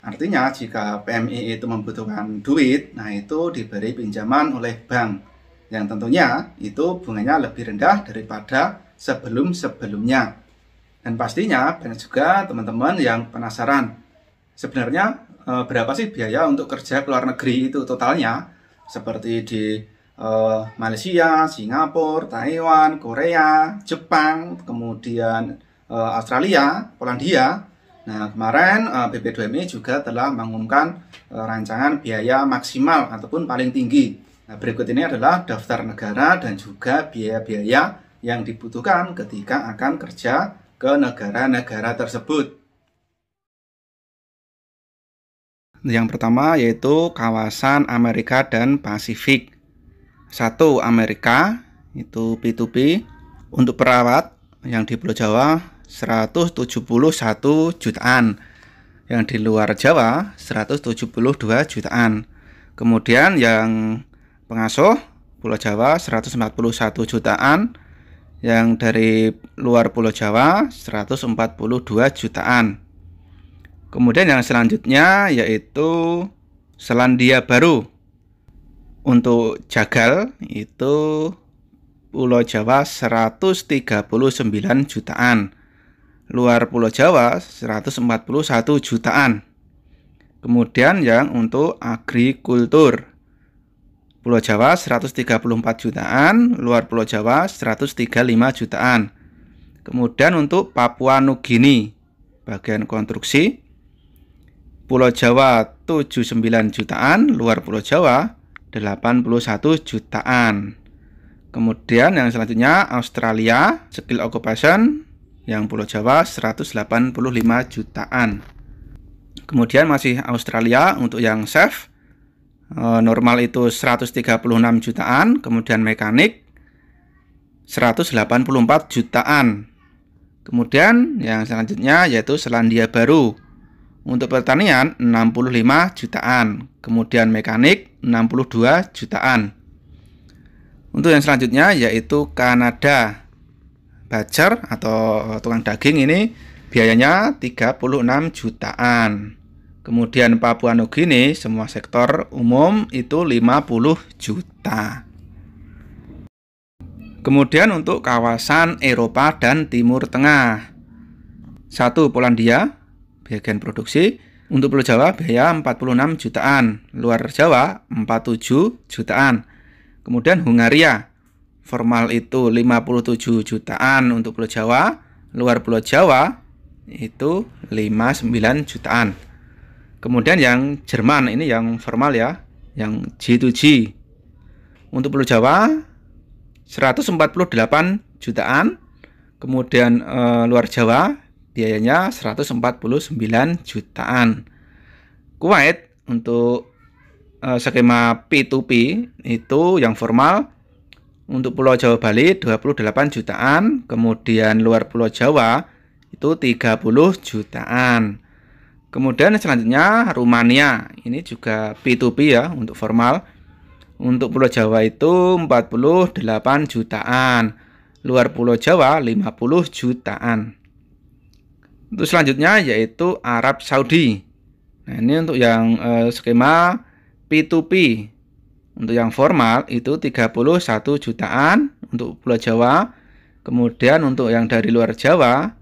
Artinya jika PMI itu membutuhkan duit, nah itu diberi pinjaman oleh bank. Yang tentunya itu bunganya lebih rendah daripada sebelum-sebelumnya. Dan pastinya banyak juga teman-teman yang penasaran. Sebenarnya e, berapa sih biaya untuk kerja ke luar negeri itu totalnya? Seperti di e, Malaysia, Singapura, Taiwan, Korea, Jepang, kemudian e, Australia, Polandia, Nah, kemarin eh, BP2MI juga telah mengumumkan eh, rancangan biaya maksimal ataupun paling tinggi. Nah, berikut ini adalah daftar negara dan juga biaya-biaya yang dibutuhkan ketika akan kerja ke negara-negara tersebut. Yang pertama yaitu kawasan Amerika dan Pasifik. Satu Amerika itu P2P untuk perawat yang di Pulau Jawa 171 jutaan. Yang di luar Jawa 172 jutaan. Kemudian yang pengasuh Pulau Jawa 141 jutaan, yang dari luar Pulau Jawa 142 jutaan. Kemudian yang selanjutnya yaitu Selandia Baru. Untuk Jagal itu Pulau Jawa 139 jutaan luar Pulau Jawa 141 jutaan. Kemudian yang untuk agrikultur Pulau Jawa 134 jutaan, luar Pulau Jawa 135 jutaan. Kemudian untuk Papua Nugini bagian konstruksi Pulau Jawa 79 jutaan, luar Pulau Jawa 81 jutaan. Kemudian yang selanjutnya Australia skill occupation yang Pulau Jawa 185 jutaan. Kemudian masih Australia untuk yang chef eh, normal itu 136 jutaan, kemudian mekanik 184 jutaan. Kemudian yang selanjutnya yaitu Selandia Baru. Untuk pertanian 65 jutaan, kemudian mekanik 62 jutaan. Untuk yang selanjutnya yaitu Kanada bajar atau eh, tukang daging ini biayanya 36 jutaan. Kemudian Papua Nugini semua sektor umum itu 50 juta. Kemudian untuk kawasan Eropa dan Timur Tengah. Satu Polandia, bagian produksi. Untuk Pulau Jawa biaya 46 jutaan, luar Jawa 47 jutaan. Kemudian Hungaria, formal itu 57 jutaan untuk Pulau Jawa, luar Pulau Jawa itu 59 jutaan. Kemudian yang Jerman ini yang formal ya, yang G2G. Untuk Pulau Jawa 148 jutaan. Kemudian e, luar Jawa biayanya 149 jutaan. Kuwait untuk e, skema P2P itu yang formal untuk Pulau Jawa Bali 28 jutaan, kemudian luar Pulau Jawa itu 30 jutaan. Kemudian selanjutnya Rumania, ini juga P2P ya untuk formal. Untuk Pulau Jawa itu 48 jutaan, luar Pulau Jawa 50 jutaan. Untuk selanjutnya yaitu Arab Saudi. Nah, ini untuk yang eh, skema P2P untuk yang formal itu 31 jutaan untuk Pulau Jawa. Kemudian untuk yang dari luar Jawa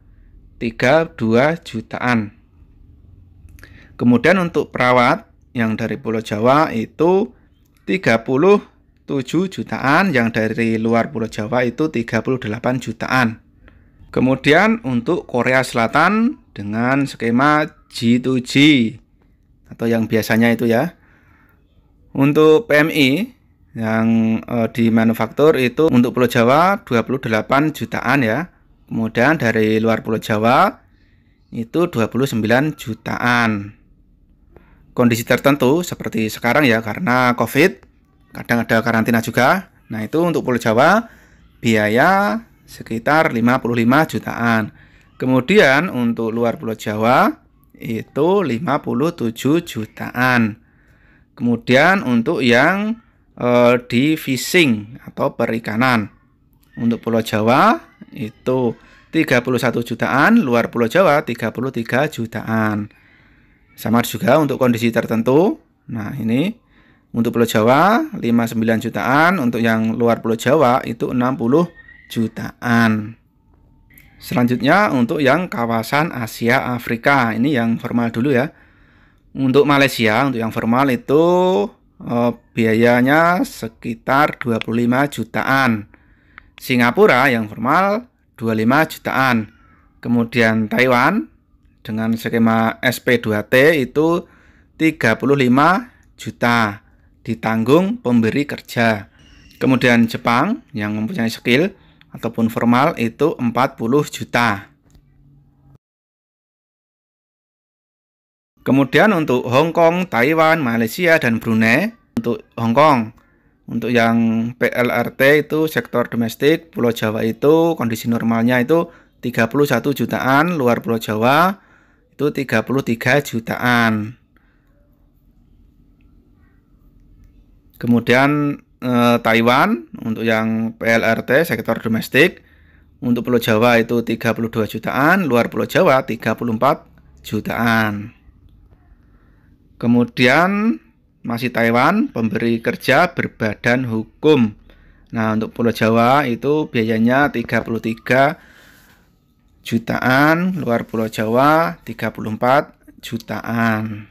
32 jutaan. Kemudian untuk perawat yang dari Pulau Jawa itu 37 jutaan, yang dari luar Pulau Jawa itu 38 jutaan. Kemudian untuk Korea Selatan dengan skema G2G atau yang biasanya itu ya. Untuk PMI yang e, di manufaktur itu untuk Pulau Jawa 28 jutaan ya. Kemudian dari luar Pulau Jawa itu 29 jutaan. Kondisi tertentu seperti sekarang ya karena Covid, kadang ada karantina juga. Nah, itu untuk Pulau Jawa biaya sekitar 55 jutaan. Kemudian untuk luar Pulau Jawa itu 57 jutaan. Kemudian untuk yang e, di fishing atau perikanan. Untuk Pulau Jawa itu 31 jutaan, luar Pulau Jawa 33 jutaan. Sama juga untuk kondisi tertentu. Nah, ini untuk Pulau Jawa 59 jutaan, untuk yang luar Pulau Jawa itu 60 jutaan. Selanjutnya untuk yang kawasan Asia Afrika, ini yang formal dulu ya. Untuk Malaysia, untuk yang formal itu eh, biayanya sekitar 25 jutaan. Singapura yang formal 25 jutaan. Kemudian Taiwan dengan skema SP2T itu 35 juta ditanggung pemberi kerja. Kemudian Jepang yang mempunyai skill ataupun formal itu 40 juta. Kemudian untuk Hong Kong, Taiwan, Malaysia, dan Brunei, untuk Hong Kong, untuk yang PLRT itu sektor domestik, Pulau Jawa itu kondisi normalnya itu 31 jutaan, luar Pulau Jawa itu 33 jutaan. Kemudian eh, Taiwan untuk yang PLRT sektor domestik untuk Pulau Jawa itu 32 jutaan, luar Pulau Jawa 34 jutaan. Kemudian masih Taiwan, pemberi kerja berbadan hukum. Nah, untuk Pulau Jawa itu biayanya 33 jutaan, luar Pulau Jawa 34 jutaan.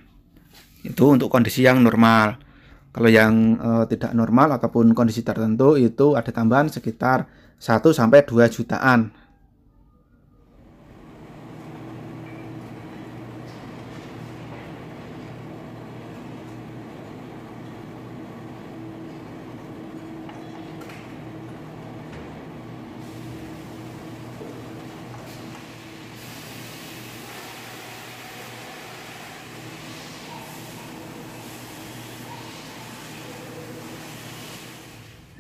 Itu untuk kondisi yang normal. Kalau yang e, tidak normal ataupun kondisi tertentu itu ada tambahan sekitar 1 sampai 2 jutaan.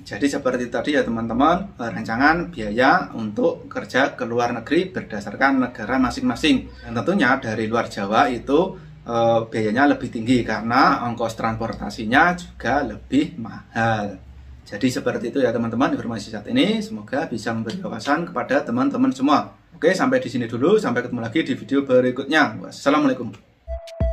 Jadi seperti tadi ya teman-teman, eh, rancangan biaya untuk kerja ke luar negeri berdasarkan negara masing-masing. Dan tentunya dari luar Jawa itu e, biayanya lebih tinggi karena ongkos transportasinya juga lebih mahal. Jadi seperti itu ya teman-teman informasi saat ini. Semoga bisa memberi wawasan kepada teman-teman semua. Oke, sampai di sini dulu. Sampai ketemu lagi di video berikutnya. Wassalamualaikum.